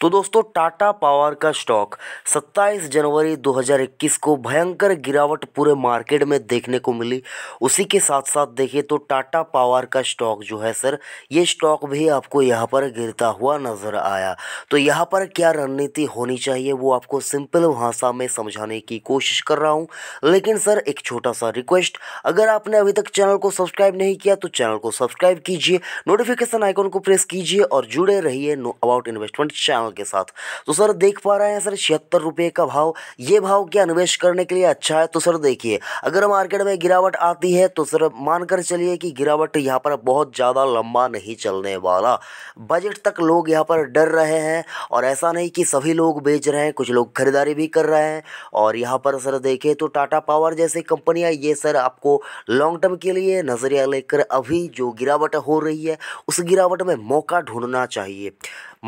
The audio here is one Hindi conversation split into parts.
तो दोस्तों टाटा पावर का स्टॉक 27 जनवरी 2021 को भयंकर गिरावट पूरे मार्केट में देखने को मिली उसी के साथ साथ देखिए तो टाटा पावर का स्टॉक जो है सर ये स्टॉक भी आपको यहाँ पर गिरता हुआ नज़र आया तो यहाँ पर क्या रणनीति होनी चाहिए वो आपको सिंपल भाषा में समझाने की कोशिश कर रहा हूँ लेकिन सर एक छोटा सा रिक्वेस्ट अगर आपने अभी तक चैनल को सब्सक्राइब नहीं किया तो चैनल को सब्सक्राइब कीजिए नोटिफिकेशन आइकॉन को प्रेस कीजिए और जुड़े रहिए नो अबाउट इन्वेस्टमेंट चैनल दाम के साथ तो सर देख पा रहे हैं सर छिहत्तर रुपये का भाव ये भाव क्या निवेश करने के लिए अच्छा है तो सर देखिए अगर मार्केट में गिरावट आती है तो सर मानकर चलिए कि गिरावट यहाँ पर बहुत ज़्यादा लंबा नहीं चलने वाला बजट तक लोग यहाँ पर डर रहे हैं और ऐसा नहीं कि सभी लोग बेच रहे हैं कुछ लोग खरीदारी भी कर रहे हैं और यहाँ पर सर देखें तो टाटा पावर जैसी कंपनियाँ ये सर आपको लॉन्ग टर्म के लिए नज़रिया लेकर अभी जो गिरावट हो रही है उस गिरावट में मौका ढूंढना चाहिए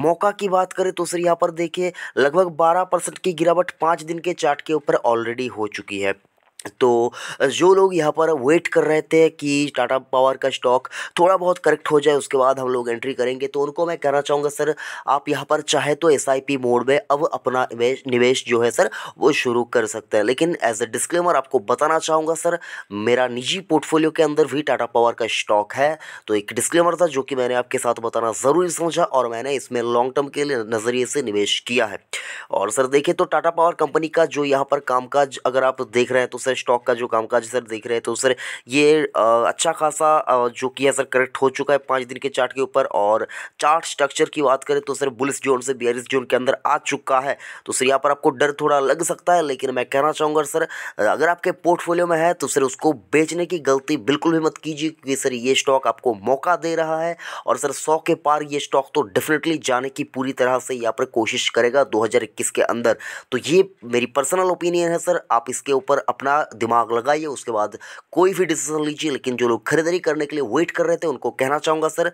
मौका की बात करें करें तो सर यहाँ पर देखिए लगभग बारह परसेंट की गिरावट पाँच दिन के चार्ट के ऊपर ऑलरेडी हो चुकी है तो जो लोग यहाँ पर वेट कर रहे थे कि टाटा पावर का स्टॉक थोड़ा बहुत करेक्ट हो जाए उसके बाद हम लोग एंट्री करेंगे तो उनको मैं कहना चाहूँगा सर आप यहाँ पर चाहे तो एस मोड में अब अपना निवेश जो है सर वो शुरू कर सकते हैं लेकिन एज ए डिस्क्लेमर आपको बताना चाहूँगा सर मेरा निजी पोर्टफोलियो के अंदर भी टाटा पावर का स्टॉक है तो एक डिस्क्लेमर था जो कि मैंने आपके साथ बताना ज़रूरी समझा और मैंने इसमें लॉन्ग टर्म के नज़रिए से निवेश किया है और सर देखिए तो टाटा पावर कंपनी का जो यहाँ पर कामकाज अगर आप देख रहे हैं तो सर स्टॉक का जो कामकाज सर देख रहे हैं तो सर ये अच्छा खासा जो किया सर करेक्ट हो चुका है पाँच दिन के चार्ट के ऊपर और चार्ट स्ट्रक्चर की बात करें तो सर बुलिस जोन से बियरिस जोन के अंदर आ चुका है तो सर यहाँ पर आपको डर थोड़ा लग सकता है लेकिन मैं कहना चाहूँगा सर अगर आपके पोर्टफोलियो में है तो सर उसको बेचने की गलती बिल्कुल भी मत कीजिए क्योंकि सर ये स्टॉक आपको मौका दे रहा है और सर सौ के पार ये स्टॉक तो डेफिनेटली जाने की पूरी तरह से यहाँ पर कोशिश करेगा दो के अंदर तो ये मेरी पर्सनल ओपिनियन है सर आप इसके ऊपर अपना ज़्यादा दिमाग लगाइए उसके बाद कोई भी डिसीजन लीजिए लेकिन जो लोग खरीदारी करने के लिए वेट कर रहे थे उनको कहना चाहूँगा सर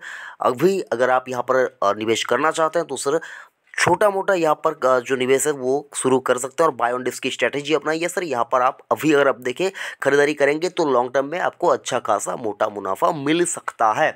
अभी अगर आप यहाँ पर निवेश करना चाहते हैं तो सर छोटा मोटा यहाँ पर जो निवेश है वो शुरू कर सकते हैं और बाय ऑन डिस्क की स्ट्रैटेजी अपनाइए सर यहाँ पर आप अभी अगर आप देखें खरीदारी करेंगे तो लॉन्ग टर्म में आपको अच्छा खासा मोटा मुनाफा मिल सकता है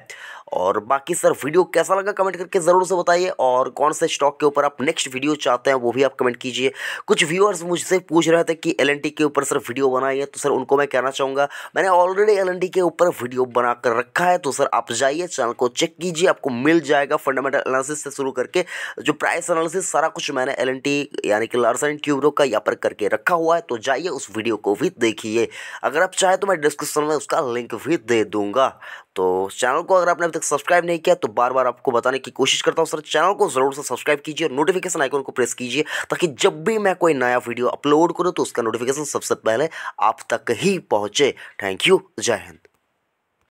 और बाकी सर वीडियो कैसा लगा कमेंट करके ज़रूर से बताइए और कौन से स्टॉक के ऊपर आप नेक्स्ट वीडियो चाहते हैं वो भी आप कमेंट कीजिए कुछ व्यूअर्स मुझसे पूछ रहे थे कि एल के ऊपर सर वीडियो बनाइए तो सर उनको मैं कहना चाहूँगा मैंने ऑलरेडी एल के ऊपर वीडियो बना कर रखा है तो सर आप जाइए चैनल को चेक कीजिए आपको मिल जाएगा फंडामेंटल एनालिसिस से शुरू करके जो प्राइस एनालिसिस सारा कुछ मैंने एल यानी कि लार्सन ट्यूब्रो का यहाँ पर करके रखा हुआ है तो जाइए उस वीडियो को भी देखिए अगर आप चाहें तो मैं डिस्क्रिप्शन में उसका लिंक भी दे दूँगा तो चैनल को अगर आपने अभी तक सब्सक्राइब नहीं किया तो बार बार आपको बताने की कोशिश करता हूँ सर चैनल को ज़रूर से सब्सक्राइब कीजिए और नोटिफिकेशन आइकन को प्रेस कीजिए ताकि जब भी मैं कोई नया वीडियो अपलोड करूँ तो उसका नोटिफिकेशन सबसे पहले आप तक ही पहुँचे थैंक यू जय हिंद